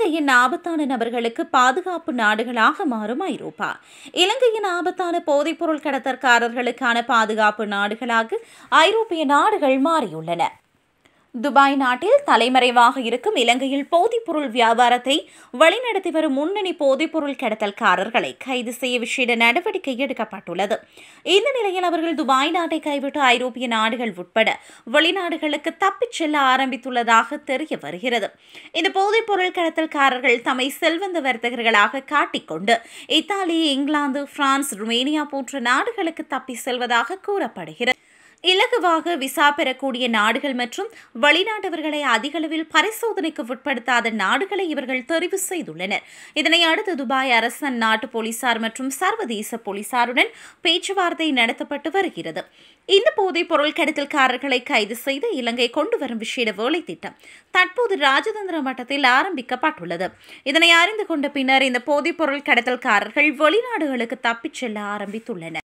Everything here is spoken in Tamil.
இலங்கையின் ஆபத்தான நபர்களுக்கு பாதுகாப்பு நாடுகளாக மாறும் ஐரோப்பா இலங்கையின் ஆபத்தான போதைப்பொருள் கடத்தற்காரர்களுக்கான பாதுகாப்பு நாடுகளாக ஐரோப்பிய நாடுகள் மாறியுள்ளன துபாய் நாட்டில் தலைமறைவாக இருக்கும் இலங்கையில் போதைப்பொருள் வியாபாரத்தை வழிநடத்தி வரும் முன்னணி போதைப்பொருள் கடத்தல்காரர்களை கைது செய்ய விஷய நடவடிக்கை எடுக்கப்பட்டுள்ளது இந்த நிலையில் அவர்கள் துபாய் நாட்டை கைவிட்டு ஐரோப்பிய நாடுகள் உட்பட வெளிநாடுகளுக்கு தப்பிச் செல்ல ஆரம்பித்துள்ளதாக தெரிய வருகிறது இந்த போதைப்பொருள் கடத்தல்காரர்கள் தம்மை செல்வந்த வர்த்தகர்களாக காட்டிக்கொண்டு இத்தாலி இங்கிலாந்து பிரான்ஸ் ருமேனியா போன்ற நாடுகளுக்கு தப்பி செல்வதாக கூறப்படுகிறது இலகுவாக விசா பெறக்கூடிய நாடுகள் மற்றும் வெளிநாட்டவர்களை அதிகளவில் பரிசோதனைக்கு உட்படுத்தாத நாடுகளை இவர்கள் தெரிவு செய்துள்ளனர் இதனை அடுத்து துபாய் அரசு அந்நாட்டு போலீசார் மற்றும் சர்வதேச போலீசாருடன் பேச்சுவார்த்தை நடத்தப்பட்டு வருகிறது இந்த போதை பொருள் கடத்தல்காரர்களை கைது செய்து இலங்கை கொண்டு வரும் விஷேட வேலை திட்டம் தற்போது ராஜதந்திர மட்டத்தில் ஆரம்பிக்கப்பட்டுள்ளது இதனை அறிந்து கொண்ட பின்னர் இந்த போதைப் பொருள் கடத்தல்காரர்கள் வெளிநாடுகளுக்கு தப்பிச் செல்ல ஆரம்பித்துள்ளனர்